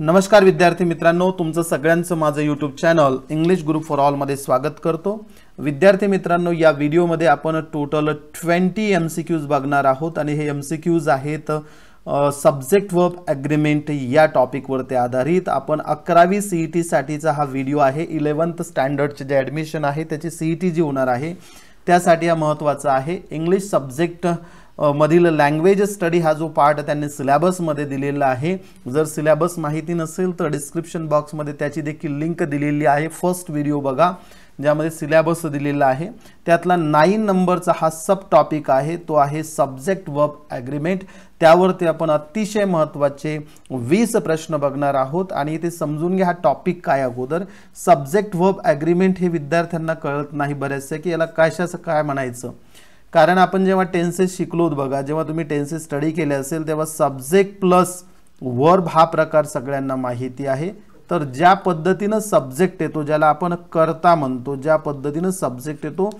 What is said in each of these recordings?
नमस्कार विद्यार्थी मित्रांनो तुमचं सगळ्यांचं माझं YouTube channel English group for ऑलमध्ये स्वागत करतो विद्यार्थी मित्रांनो या व्हिडिओमध्ये आपण total twenty M C Qs बघणार आहोत आणि हे एम सी क्यूज आहेत सब्जेक्ट वर्क ॲग्रीमेंट या टॉपिकवरती आधारित आपण अकरावी सी ई e टीसाठीचा हा व्हिडिओ आहे इलेवन्थ स्टँडर्डचे जे ॲडमिशन आहे त्याची सी ई टी जी होणार आहे त्यासाठी हा महत्त्वाचा आहे इंग्लिश सब्जेक्ट मधील लँग्वेज स्टडी हा जो पार्ट त्यांनी सिलॅबसमध्ये दिलेला आहे जर सिलॅबस माहिती नसेल तर डिस्क्रिप्शन बॉक्समध्ये त्याची देखील लिंक दिलेली आहे फर्स्ट व्हिडिओ बघा ज्यामध्ये सिलॅबस दिलेला आहे त्यातला नाईन नंबरचा हा सब टॉपिक आहे तो आहे सब्जेक्ट वर्ब ॲग्रीमेंट त्यावरती आपण अतिशय महत्त्वाचे वीस प्रश्न बघणार आहोत आणि इथे समजून घ्या हा टॉपिक काय अगोदर सब्जेक्ट वर्ब ॲग्रीमेंट हे विद्यार्थ्यांना कळत नाही बरेचसे की याला कशाचं काय म्हणायचं कारण आपण जेव्हा टेन्सेस शिकलोत बघा जेव्हा तुम्ही टेन्सेस स्टडी केले असेल तेव्हा सब्जेक्ट प्लस वर्ब हा प्रकार सगळ्यांना माहिती आहे तर ज्या पद्धतीनं सब्जेक्ट येतो ज्याला आपण करता म्हणतो ज्या पद्धतीनं सब्जेक्ट येतो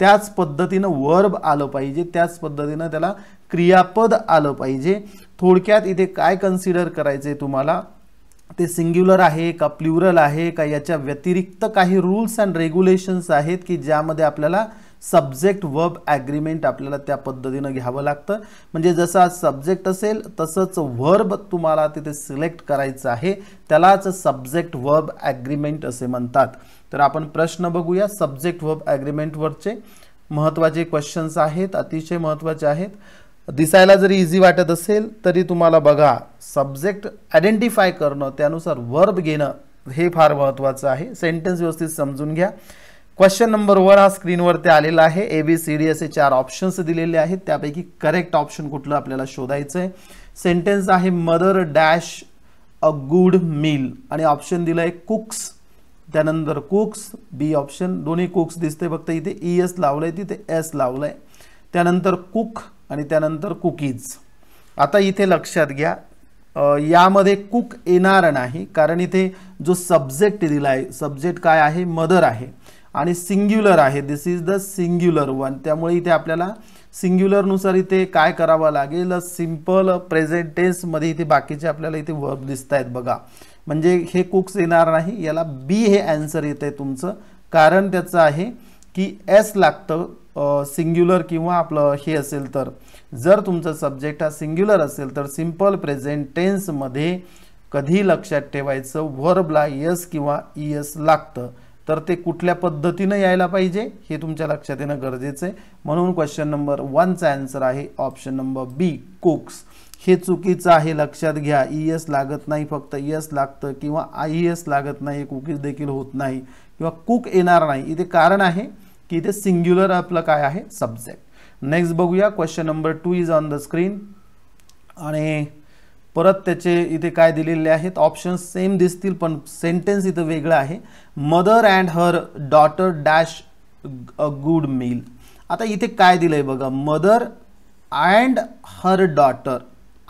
त्याच पद्धतीनं वर्ब आलं पाहिजे त्याच पद्धतीनं त्याला क्रियापद आलं पाहिजे थोडक्यात इथे काय कन्सिडर आहे तुम्हाला ते सिंग्युलर आहे का प्ल्युरल आहे का याच्या व्यतिरिक्त काही रूल्स अँड रेग्युलेशन्स आहेत की ज्यामध्ये आपल्याला सब्जेक्ट वर्ब ॲग्रीमेंट आपल्याला त्या पद्धतीनं घ्यावं लागतं म्हणजे जसा सब्जेक्ट असेल तसंच वर्ब तुम्हाला तिथे सिलेक्ट करायचं आहे त्यालाच सब्जेक्ट वर्ब ॲग्रीमेंट असे म्हणतात तर आपण प्रश्न बघूया सब्जेक्ट वर्ब ॲग्रीमेंटवरचे महत्त्वाचे क्वेश्चन्स आहेत अतिशय महत्त्वाचे आहेत दिसायला जरी इझी वाटत असेल तरी तुम्हाला बघा सब्जेक्ट आयडेंटिफाय करणं त्यानुसार वर्ब घेणं हे फार महत्त्वाचं आहे सेंटेन्स व्यवस्थित समजून घ्या क्वेश्चन नंबर वन हा स्क्रीनवरती आलेला आहे ए बी सी डी असे चार ऑप्शन्स दिलेले आहेत त्यापैकी करेक्ट ऑप्शन कुठलं आपल्याला शोधायचं आहे सेंटेन्स आहे mother dash a good meal आणि ऑप्शन दिलं आहे कुक्स त्यानंतर कुक्स बी ऑप्शन दोन्ही कुक्स दिसते फक्त इथे ई e, एस लावलं आहे तिथे एस लावलं आहे त्यानंतर कुक आणि त्यानंतर कुकीज आता इथे लक्षात घ्या यामध्ये कुक येणार नाही कारण इथे जो सब्जेक्ट दिला आहे सब्जेक्ट काय आहे मदर आहे आणि सिंग्युलर आहे this is the singular one त्यामुळे इथे आपल्याला सिंग्युलरनुसार इथे काय करावं लागेल सिम्पल प्रेझेंट इथे बाकीचे आपल्याला इथे वर्ब दिसत आहेत बघा म्हणजे हे कुक्स येणार नाही याला बी हे ॲन्सर येत आहे तुमचं कारण त्याचं आहे की एस लागतं सिंग्युलर किंवा आपलं हे असेल तर जर तुमचा सब्जेक्ट हा सिंग्युलर असेल तर सिम्पल प्रेझेंट कधी लक्षात ठेवायचं व्हर्बला एस किंवा ई एस लागतं तर ते कुठल्या पद्धतीनं यायला पाहिजे हे तुमच्या लक्षात येणं गरजेचं आहे म्हणून क्वेश्चन नंबर वनचा आन्सर आहे ऑप्शन नंबर बी कुक्स हे चुकीचं आहे लक्षात घ्या ई e एस लागत नाही फक्त एस e लागतं किंवा आय एस e लागत नाही कुकीज देखील होत नाही किंवा कुक येणार नाही इथे कारण आहे की इथे सिंग्युलर आपलं काय आहे सब्जेक्ट नेक्स्ट बघूया question number two is on the screen आणि परत त्याचे इथे काय दिलेले आहेत ऑप्शन्स सेम दिसतील पण सेंटेन्स इथं वेगळं आहे mother and her daughter dash a good meal आता इथे काय दिलं आहे बघा मदर अँड हर डॉटर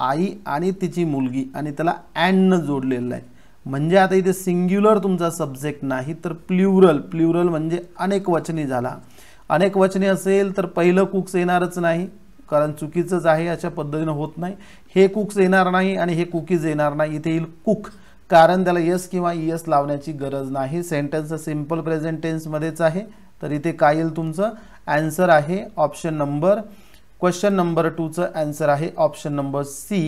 आई आणि तिची मुलगी आणि त्याला अँडनं जोडलेलं आहे म्हणजे आता इथे सिंग्युलर तुमचा सब्जेक्ट नाही तर प्ल्युरल प्ल्युरल म्हणजे अनेक अनेकवचनी झाला अनेक अनेकवचनी असेल तर पहिलं कुक्स येणारच नाही कारण चुकीचंच आहे अशा पद्धतीनं होत नाही हे कुक्स येणार नाही आणि हे कुकीज येणार नाही इथे येईल कुक कारण त्याला यस किंवा ई एस लावण्याची गरज नाही सेंटेन्स सिम्पल प्रेझेंट टेन्समध्येच आहे तर इथे काय येईल तुमचं ॲन्सर आहे ऑप्शन नंबर क्वेश्चन नंबर टूचं ॲन्सर आहे option number C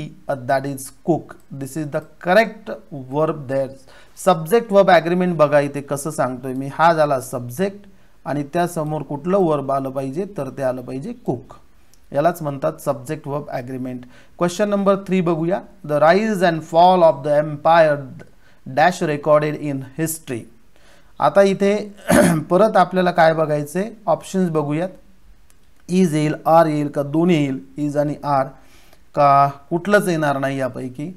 that is cook this is the correct verb there subject verb agreement बघा इथे कसं सांगतोय मी हा झाला सब्जेक्ट आणि त्यासमोर कुठलं वर्ब आलं पाहिजे तर ते आलं पाहिजे कुक यालाच म्हणतात subject verb agreement question number three बघूया the rise and fall of the empire dash recorded in history आता इथे परत आपल्याला काय बघायचे ऑप्शन्स बघूयात इज e येईल आर येईल का दोन्ही येईल इज e आणि आर का कुठलंच येणार नाही यापैकी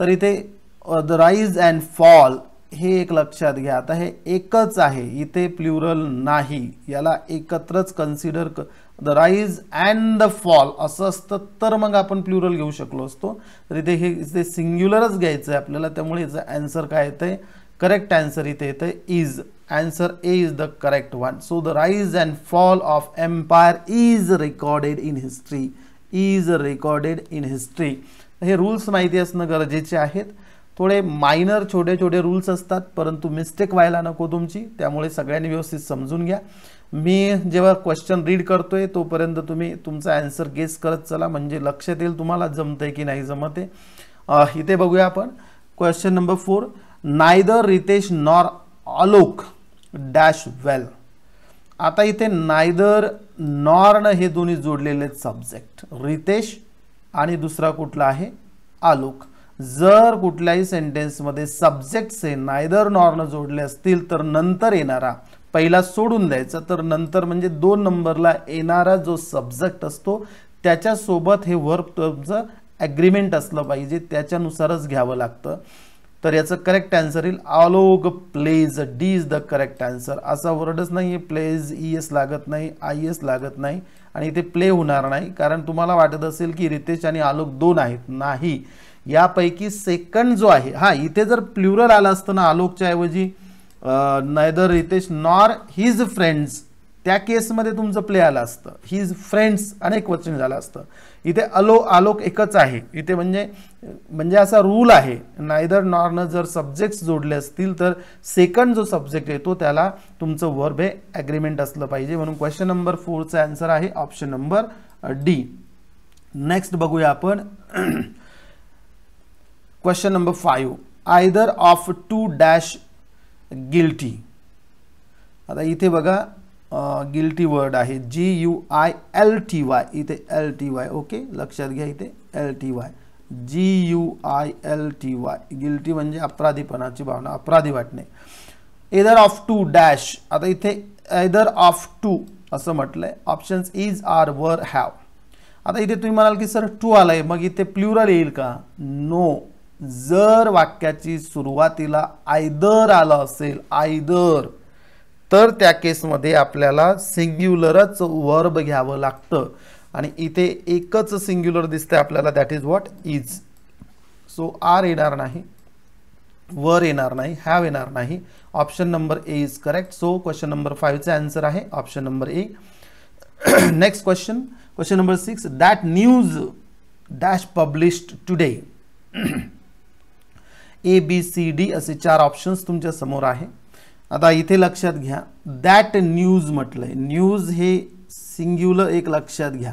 तर इथे द राईज अँड फॉल हे एक लक्षात घ्या आता हे एकच आहे इथे प्लुरल नाही याला एकत्रच कन्सिडर क the rise and the fall असं असतं तर मग आपण प्लुरल घेऊ शकलो असतो तर इथे हे इथे सिंग्युलरच घ्यायचं आहे आपल्याला त्यामुळे याचं ॲन्सर काय येतं आहे करेक्ट अँसर इथे येतं is answer A is the correct one so the rise and fall of empire is recorded in history is recorded in history हे रूल्स माहिती असणं गरजेचे आहेत थोडे मायनर छोटे छोटे रूल्स असतात परंतु मिस्टेक व्हायला नको तुमची त्यामुळे सगळ्यांनी व्यवस्थित समजून घ्या मी जेव्हा क्वेश्चन रीड करतोय तोपर्यंत तुम्ही तुमचा ॲन्सर गेस करत चला म्हणजे लक्षात येईल तुम्हाला जमते की नाही आहे इथे बघूया आपण question number four neither Ritesh nor Alok dash well आता इथे नायदर नॉर्न हे दोन्ही जोडलेले सब्जेक्ट रितेश आणि दुसरा कुठला आहे आलोक जर कुठल्याही सेंटेन्समध्ये से नायदर नॉर्न जोडले असतील तर नंतर येणारा पहिला सोडून द्यायचा तर नंतर म्हणजे दोन नंबरला येणारा जो सब्जेक्ट असतो त्याच्यासोबत हे वर्क टर्मचं ॲग्रीमेंट असलं पाहिजे त्याच्यानुसारच घ्यावं लागतं तर याचं करेक्ट आन्सर येईल Alok plays D is the correct answer असा वर्डच नाही आहे प्लेज ई एस लागत नाही आय एस लागत नाही आणि इथे प्ले होणार नाही कारण तुम्हाला वाटत असेल की रितेश आणि आलोक दोन आहेत नाही यापैकी सेकंड जो आहे हा इथे जर प्लुरल आला असतं ना आलोकच्या ऐवजी neither Ritesh nor his friends त्या केसमध्ये तुमचं प्ले आलं असतं हिज फ्रेंड्स अनेक वचन झालं असतं इथे अलो आलोक एकच आहे इथे म्हणजे म्हणजे असा रूल आहे नायदर नॉरनं जर सब्जेक्ट्स जोडले असतील तर सेकंड जो सब्जेक्ट येतो त्याला तुमचं वर्ब हे ॲग्रीमेंट असलं पाहिजे म्हणून क्वेश्चन नंबर फोरचा आन्सर आहे ऑप्शन नंबर डी नेक्स्ट बघूया आपण question number five either of two dash guilty आता इथे बघा गिल्टी वर्ड आहे G U I L T Y इथे एल टी वाय ओके लक्षात घ्या इथे L T Y G U I L T Y guilty म्हणजे अपराधीपणाची भावना अपराधी वाटणे एदर ऑफ टू डॅश आता इथे एदर ऑफ टू असं म्हटलंय options is are were have आता इथे तुम्ही म्हणाल की सर टू आलं मग इथे प्ल्युरल येईल का नो जर वाक्याची सुरुवातीला आयदर आलं असेल आयदर तर त्या केसमध्ये आपल्याला सिंग्युलरच वर्ब घ्यावं लागतं आणि इथे एकच सिंग्युलर दिसतंय आपल्याला that is what is so are येणार नाही वर येणार नाही हॅव येणार नाही option number A is correct so question number फाईव्हचा आन्सर आहे option number A next question question number six that news dash published today A B C D असे चार ऑप्शन्स तुमच्या समोर आहे आता इथे लक्षात घ्या दॅट न्यूज म्हटलंय न्यूज हे सिंग्युलर एक लक्षात घ्या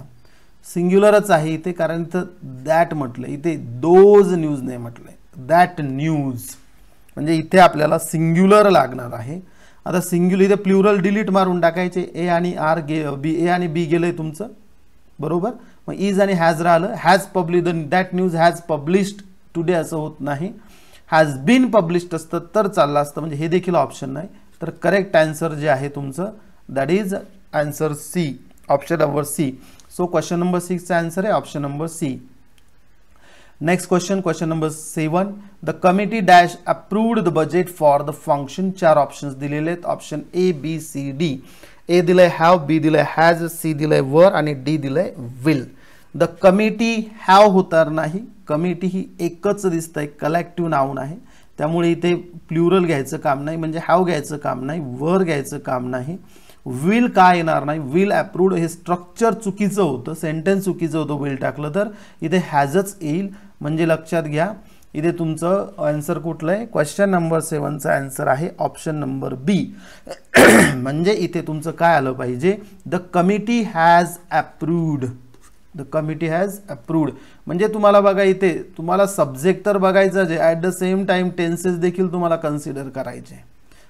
सिंग्युलरच आहे इथे कारण इथं दॅट म्हटलंय इथे दोज न्यूज नाही म्हटलंय दॅट न्यूज म्हणजे इथे आपल्याला सिंग्युलर लागणार आहे आता सिंग्युलर इथे प्लुरल डिलीट मारून टाकायचे ए आणि आर गे बी ए आणि बी गेलं तुमचं बरोबर मग इज आणि हॅज राहिलं has publish the that news has published today असं होत नाही हॅज बीन पब्लिश्ड असतं तर चाललं असतं म्हणजे हे देखील ऑप्शन नाही तर करेक्ट आन्सर जे आहे तुमचं that is answer C option number C so question number सिक्सचा आन्सर आहे option number C next question question number seven the committee dash approved the budget for the function चार options दिलेले आहेत option A B C D A दिलं have बी दिलं आहे has C दिलं आहे वर आणि डी दिलं विल द कमिटी हॅव होणार नाही कमिटी ही एकच दिसतं आहे कलेक्टिव्ह नाऊन आहे त्यामुळे इथे प्लुरल घ्यायचं काम नाही म्हणजे हॅव घ्यायचं काम नाही वर घ्यायचं काम नाही विल का येणार नाही विल अप्रूव्ड हे स्ट्रक्चर चुकीचं होतं सेंटेन्स चुकीचं होतं विल टाकलं तर इथे हॅजच येईल म्हणजे लक्षात घ्या इथे तुमचं आन्सर कुठलं आहे क्वेश्चन नंबर सेवनचा आन्सर आहे ऑप्शन नंबर बी म्हणजे इथे तुमचं काय आलं पाहिजे the committee has approved the committee has approved म्हणजे तुम्हाला बघा इथे तुम्हाला सब्जेक्ट तर बघायचं जे at the same time tenses देखील तुम्हाला कन्सिडर करायचे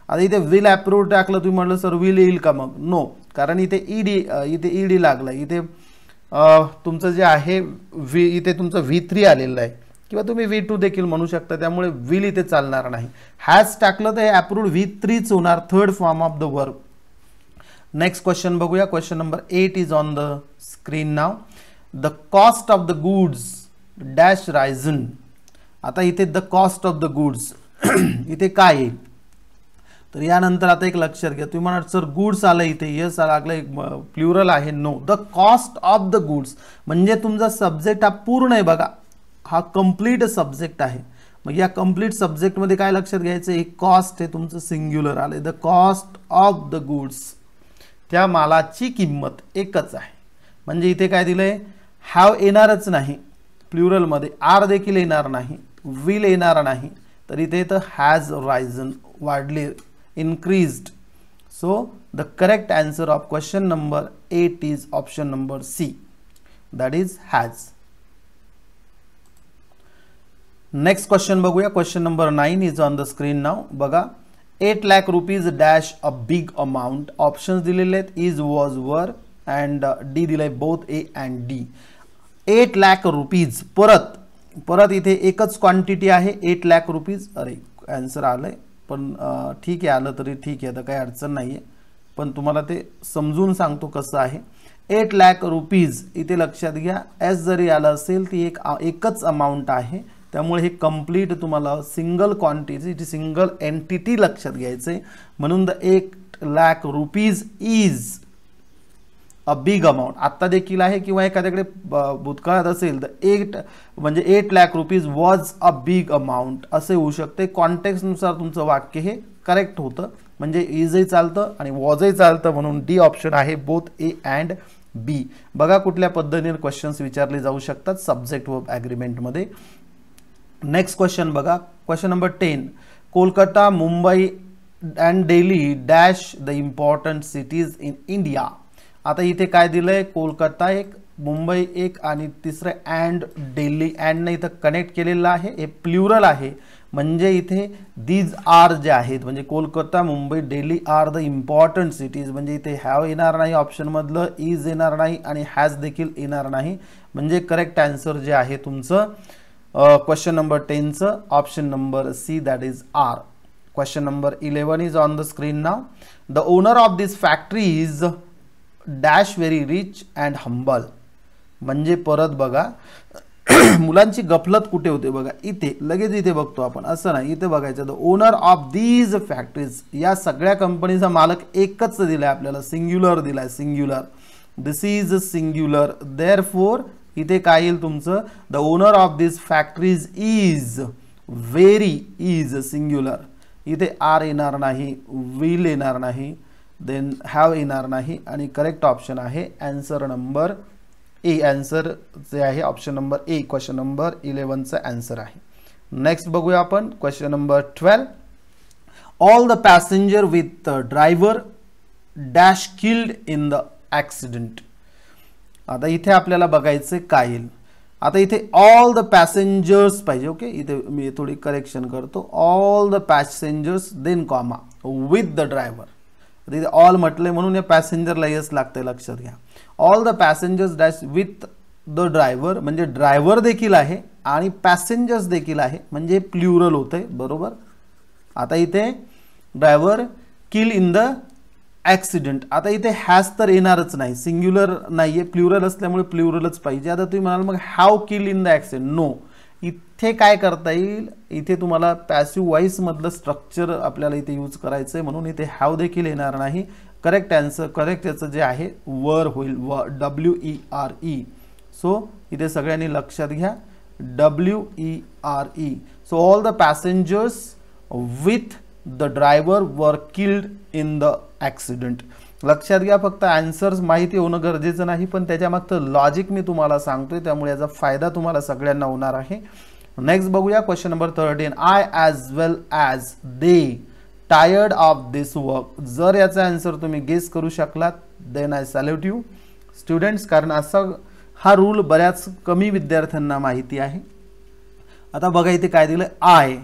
आता इथे विल अप्रूव्ह टाकलं तुम्ही म्हटलं सर विल येईल का मग नो कारण इथे ईडी e इथे ईडी e लागला इथे तुमचं जे आहे व्ही इथे तुमचं व्ही थ्री आलेलं आहे किंवा तुम्ही व्ही टू देखील म्हणू शकता त्यामुळे विल इथे चालणार नाही हॅज टाकलं तर हे अप्रूव्ड व्ही थ्रीच होणार third form of the verb next question बघूया question number eight is on the screen now the cost of the goods dash risen आता इथे the cost of the goods इथे काय आहे तर यानंतर आता एक लक्षात घ्या तुम्ही म्हणा सर गुड्स आलं इथे यस लागलं एक प्ल्युरल आहे no the cost of the goods म्हणजे तुमचा सब्जेक्ट हा पूर्ण आहे बघा हा कम्प्लीट सब्जेक्ट आहे मग या कम्प्लीट सब्जेक्टमध्ये काय लक्षात घ्यायचं एक कॉस्ट हे तुमचं सिंग्युलर आलं the cost of the goods त्या मालाची किंमत एकच आहे म्हणजे इथे काय दिलं आहे हॅव येणारच नाही प्लुरलमध्ये आर देखील येणार नाही विल येणार नाही तर इथे तर हॅज रायझन वाढले increased so the correct answer of question number eight is option number C that is has next question बघूया question number nine is on the screen now बघा eight lakh rupees dash a big amount options दिलेले आहेत is was were and D दिलं आहे both A and D eight lakh rupees परत परत इथे एकच क्वांटिटी आहे एट लॅक रुपीज अरे ॲन्सर आलं आहे पण ठीक आहे आलं तरी ठीक आहे आता काही अडचण नाही आहे पण तुम्हाला ते समजून सांगतो कसं आहे एट लॅक रुपीज इथे लक्षात घ्या एस जरी आलं असेल ती एक एकच अमाऊंट आहे त्यामुळे हे कम्प्लीट तुम्हाला सिंगल क्वांटिटी सिंगल एंटिटी लक्षात घ्यायचं आहे म्हणून द एक lakh rupees is a big amount आत्ता देखील आहे किंवा एखाद्याकडे भूतकाळात असेल तर एट म्हणजे eight lakh rupees was a big amount असे होऊ शकते कॉन्टेक्सनुसार तुमचं वाक्य हे करेक्ट होतं म्हणजे इजही चालतं आणि वॉजही चालतं म्हणून डी ऑप्शन आहे बोथ ए अँड बी बघा कुठल्या पद्धतीने क्वेश्चन्स विचारले जाऊ शकतात सब्जेक्ट व ॲग्रीमेंटमध्ये नेक्स्ट क्वेश्चन बघा question number ten Kolkata Mumbai and Delhi dash the important cities in India आता इथे काय दिलं आहे कोलकाता एक मुंबई एक आणि तिसरं अँड डेली अँडनं इथं कनेक्ट केलेलं आहे हे प्ल्युरल आहे म्हणजे इथे दीज आर जे आहेत म्हणजे Kolkata Mumbai Delhi are the important cities म्हणजे इथे हॅव येणार नाही ऑप्शनमधलं इज येणार नाही आणि हॅज देखील येणार नाही म्हणजे करेक्ट आन्सर जे आहे तुमचं क्वेश्चन नंबर टेनचं option number C that is are question number eleven is on the screen now the owner of this factory is dash very rich and humble म्हणजे परत बघा मुलांची गफलत कुठे होते बघा इथे लगेच इथे बघतो आपण असं नाही इथे बघायचं the owner of these factories या सगळ्या कंपनीचा मालक एकच दिला आहे आपल्याला सिंग्युलर दिला आहे singular this is singular therefore इथे काय येईल तुमचं the owner of this factories is very is singular इथे आर येणार नाही व्हील येणार नाही देन हॅव येणार नाही आणि करेक्ट ऑप्शन आहे ॲन्सर नंबर ए ॲन्सर जे आहे option number A question number इलेवनचं ॲन्सर आहे नेक्स्ट बघूया आपण question number twelve all the passenger with the driver dash killed in the accident आता इथे आपल्याला बघायचं काय येईल आता इथे ऑल द पॅसेंजर्स पाहिजे ओके इथे मी थोडी करेक्शन करतो all the passengers then comma with the driver तिथे ऑल म्हटलंय म्हणून या पॅसेंजरला येस लागतंय लक्षात घ्या all the passengers dash with the driver म्हणजे ड्रायव्हर देखील आहे आणि पॅसेंजर्स देखील आहे म्हणजे प्ल्युरल होतं आहे बरोबर आता इथे driver kill in the accident आता इथे हॅज तर येणारच नाही सिंग्युलर नाही आहे प्ल्युरल असल्यामुळे प्ल्युरलच पाहिजे आता तुम्ही म्हणाल मग have kill in the accident no इथे काय करता येईल इथे तुम्हाला पॅसिव वॉईसमधलं स्ट्रक्चर आपल्याला इथे यूज करायचं आहे म्हणून इथे हॅव देखील येणार नाही करेक्ट आन्सर करेक्ट याचं जे आहे वर होईल व W E R E so इथे सगळ्यांनी लक्षात घ्या W E R E so all the passengers with the driver were killed in the accident लक्षात घ्या फक्त आन्सर्स माहिती होणं गरजेचं नाही पण त्याच्यामागचं लॉजिक मी तुम्हाला सांगतोय त्यामुळे याचा फायदा तुम्हाला सगळ्यांना होणार आहे नेक्स्ट बघूया question number thirteen I as well as they tired of this work जर याचा आन्सर तुम्ही गेस करू शकलात then I salute you students कारण असा हा रूल बऱ्याच कमी विद्यार्थ्यांना माहिती आहे आता बघा इथे काय दिलं I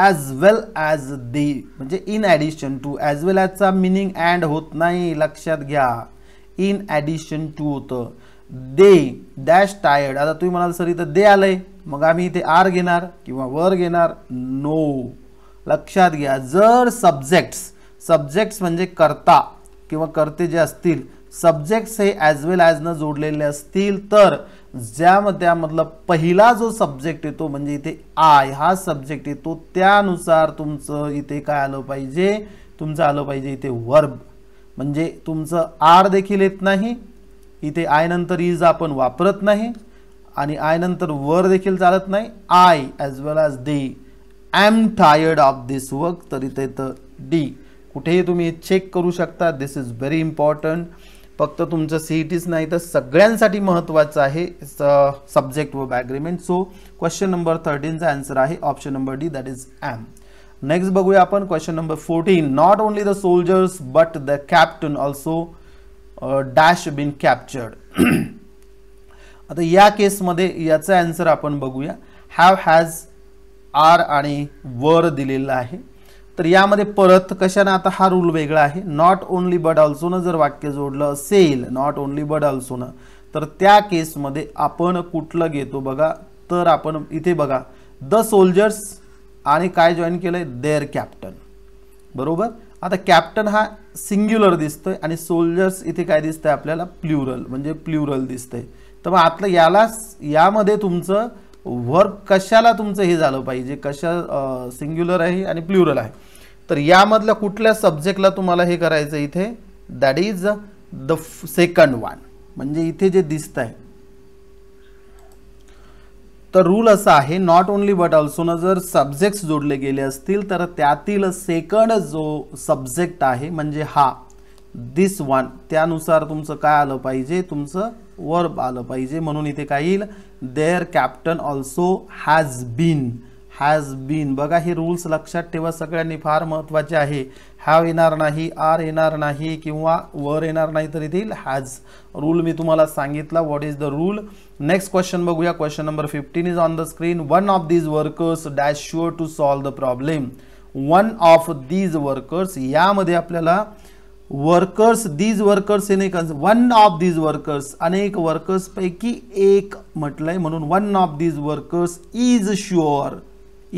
as well as they म्हणजे in addition to as well ॲजचा मिनिंग अँड होत नाही लक्षात घ्या इन ॲडिशन टू होतं दे डॅश टायर्ड आता तुम्ही म्हणाल सर इथं दे आलंय मग आम्ही इथे आर घेणार किंवा वर घेणार नो लक्षात घ्या जर सब्जेक्ट्स सब्जेक्ट्स म्हणजे करता किंवा करते जे असतील सब्जेक्ट्स हे ॲज वेल ॲज न जोडलेले असतील तर ज्या त्यामधलं पहिला जो सब्जेक्ट येतो म्हणजे इथे आय हा सब्जेक्ट येतो त्यानुसार तुमचं इथे काय आलं पाहिजे तुमचं आलं पाहिजे इथे वर्ब म्हणजे तुमचं आर देखील येत नाही इथे आय नंतर इज आपण वापरत नाही आणि आय नंतर वर देखील चालत नाही I as well as D I am tired of this work तर इथे तर डी कुठेही तुम्ही चेक करू शकता दिस इज व्हेरी इम्पॉर्टंट फक्त तुमचं सी ई नाही तर सगळ्यांसाठी महत्त्वाचं आहे सब्जेक्ट व ॲग्रीमेंट सो क्वेश्चन नंबर थर्टीनचा आन्सर आहे option number D that is am next बघूया आपण question number fourteen not only the soldiers but the captain also dash been captured आता या केसमध्ये याचा ॲन्सर आपण बघूया हॅव हॅज आर आणि वर दिलेला आहे तर यामध्ये परत कशाने आता हा रूल वेगळा आहे नॉट ओनली बट ऑल्सोनं जर वाक्य जोडलं असेल नॉट ओन्ली बड ऑल्सोनं तर त्या केसमध्ये आपण कुठलं घेतो बघा तर आपण इथे बघा द सोल्जर्स आणि काय जॉईन केलंय देअर कॅप्टन बरोबर आता कॅप्टन हा सिंग्युलर दिसतोय आणि सोल्जर्स इथे काय दिसतंय आपल्याला प्ल्युरल म्हणजे प्ल्युरल दिसतंय तर मग आतलं यालाच यामध्ये तुमचं वर्क कशाला तुमचं हे झालं पाहिजे कशा सिंग्युलर आहे आणि प्ल्युरल आहे तर यामधल्या कुठल्या सब्जेक्टला तुम्हाला हे करायचं इथे that is the second one म्हणजे इथे जे दिसत आहे तर रूल असा आहे नॉट ओनली बट ऑल्सोनं जर सब्जेक्ट्स जोडले गेले असतील तर त्यातील सेकंड जो सब्जेक्ट आहे म्हणजे हा दिस वन त्यानुसार तुमचं काय आलं पाहिजे तुमचं वर्ब आलं पाहिजे म्हणून इथे काय येईल there captain also has been has been बघा हे रूल्स लक्षात ठेवा सगळ्यांनी फार महत्त्वाचे आहे हॅव येणार नाही आर येणार नाही किंवा वर येणार नाही तर देईल हॅज रूल मी तुम्हाला सांगितला what is the rule next question बघूया question number fifteen is on the screen one of these workers dash sure to solve the problem one of these workers यामध्ये आपल्याला वर्कर्स दीज वर्कर्स हे नाही कन्स one of these workers अनेक वर्कर्सपैकी एक म्हटलंय म्हणून one of these workers is sure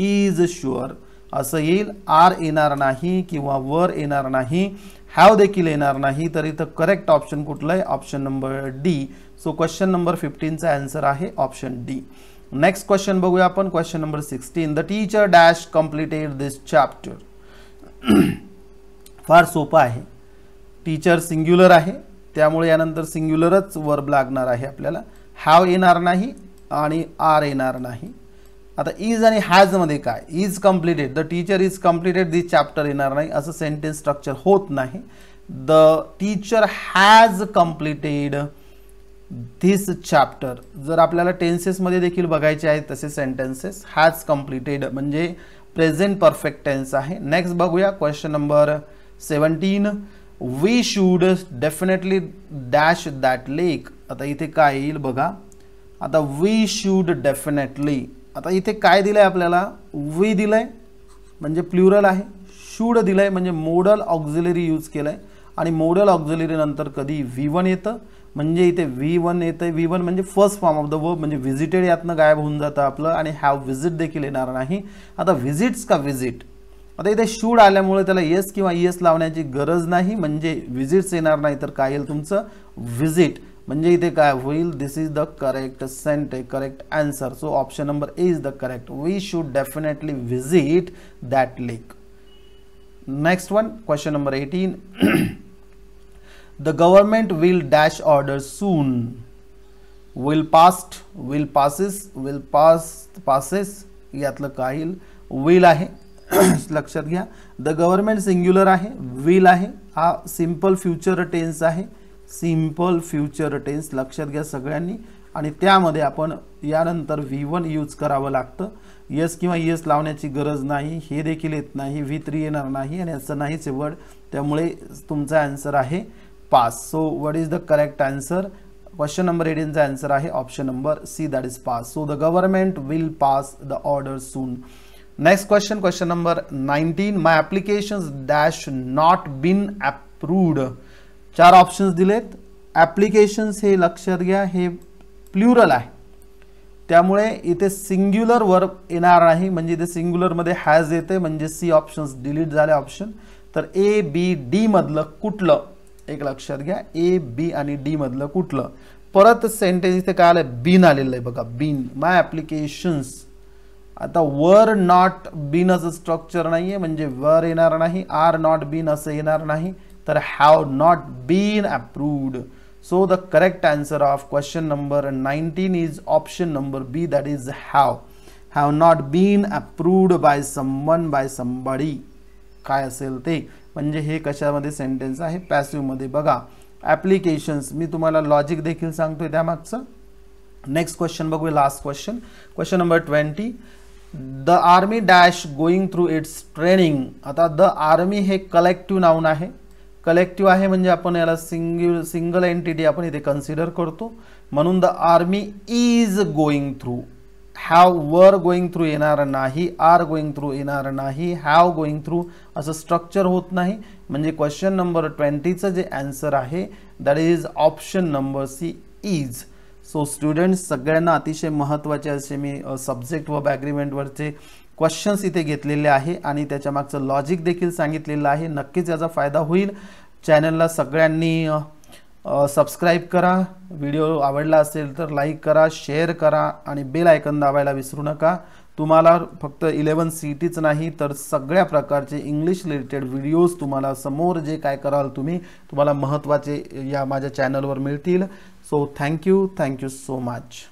is sure असं येईल आर येणार नाही किंवा वर येणार नाही हॅव देखील येणार नाही तर इथं करेक्ट ऑप्शन कुठलं आहे option number D so question number फिफ्टीनचा अन्सर आहे ऑप्शन डी नेक्स्ट क्वेश्चन बघूया आपण question number sixteen the teacher dash completed this chapter फार सोपं आहे टीचर सिंग्युलर आहे त्यामुळे यानंतर सिंग्युलरच वर्ब लागणार आहे आपल्याला हॅव येणार नाही आणि आर येणार नाही आता इज आणि हॅजमध्ये काय is completed the teacher is completed this chapter येणार नाही असं सेंटेन्स स्ट्रक्चर होत नाही the teacher has completed this chapter जर आपल्याला टेन्सेसमध्ये देखील बघायचे आहेत तसे सेंटेन्सेस हॅज कम्प्लिटेड म्हणजे प्रेझेंट परफेक्ट टेन्स आहे नेक्स्ट बघूया question number seventeen we should definitely dash that lake आता इथे काय येईल बघा आता वी शूड डेफिनेटली आता इथे काय दिलं म्हणजे आहे आपल्याला वी दिलं आहे म्हणजे प्ल्युरल आहे शूड दिलं आहे म्हणजे मोडल ऑक्झिलरी यूज केलं आहे आणि मोडल ऑक्झिलरी नंतर कधी व्ही वन येतं म्हणजे इथे व्ही वन येतं व्ही वन म्हणजे first form of the verb म्हणजे व्हिजिटेड यातनं गायब होऊन जातं आपलं आणि हॅव व्हिजिट देखील येणार नाही आता व्हिजिट्स का व्हिजिट आता इथे शूड आल्यामुळे त्याला येस किंवा येस लावण्याची गरज नाही म्हणजे विजिट्स येणार नाही तर काय येईल तुमचं व्हिजिट म्हणजे इथे काय होईल this is the correct sent correct answer so option number A is the correct we should definitely visit that lake next one question number eighteen the government will dash order soon will past will passes will pass passes यातलं काय will आहे लक्षात घ्या the government singular आहे will आहे हा simple future tense आहे simple future tense लक्षात घ्या सगळ्यांनी आणि त्यामध्ये आपण यानंतर व्ही वन यूज करावं लागतं यस किंवा यस लावण्याची गरज नाही हे देखील येत नाही व्ही थ्री येणार नाही आणि असं नाहीच वर्ड त्यामुळे तुमचा आन्सर आहे pass so what is the correct answer question number एटीनचा आन्सर आहे option number C that is pass so the government will pass the order soon next question question number 19. My applications dash not been approved चार options दिलेत applications हे लक्षात घ्या हे plural आहे त्यामुळे इथे सिंग्युलर वर्ब येणार नाही म्हणजे इथे सिंग्युलरमध्ये हॅज येते म्हणजे सी ऑप्शन्स डिलीट झाले ऑप्शन तर ए बी डी मधलं कुठलं एक लक्षात घ्या ए बी आणि डी मधलं कुठलं परत सेंटेन्स इथे काय आलं बीन आलेलं आहे बघा बीन माय ऍप्लिकेशन्स आता वर नॉट बीन असं स्ट्रक्चर नाही आहे म्हणजे वर येणार नाही आर नॉट बीन असं येणार नाही तर have not been approved so the correct answer of question number nineteen is option number B that is have have not been approved by someone by somebody काय असेल ते म्हणजे हे कशामध्ये सेंटेन्स आहे पॅसिवमध्ये बघा ॲप्लिकेशन्स मी तुम्हाला लॉजिक देखील सांगतोय त्यामागचं नेक्स्ट क्वेश्चन बघूया last question question number twenty the army dash going through its training आता द आर्मी हे कलेक्टिव्ह नाउन आहे कलेक्टिव्ह आहे म्हणजे आपण याला सिंग्यु सिंगल एंटिटी आपण इथे कन्सिडर करतो म्हणून the army is going through have were going through येणार नाही आर गोईंग थ्रू येणार नाही हॅव गोईंग थ्रू असं स्ट्रक्चर होत नाही म्हणजे क्वेश्चन नंबर ट्वेंटीचं जे अँसर आहे that is option number C is so students सगळ्यांना अतिशय महत्त्वाचे असे मी सब्जेक्ट व ॲग्रीमेंटवरचे क्वेश्चन्स इथे घेतलेले आहे आणि त्याच्या मागचं लॉजिक देखील सांगितलेलं आहे नक्कीच याचा फायदा होईल चॅनलला सगळ्यांनी सबस्क्राईब करा व्हिडिओ आवडला असेल तर लाईक करा शेअर करा आणि बेल आयकन दाबायला विसरू नका तुम्हाला फक्त इलेवन सी टीच नाही तर सगळ्या प्रकारचे इंग्लिश रिलेटेड व्हिडिओज तुम्हाला समोर जे काय कराल तुम्ही तुम्हाला महत्त्वाचे या माझ्या चॅनलवर मिळतील So thank you. Thank you so much.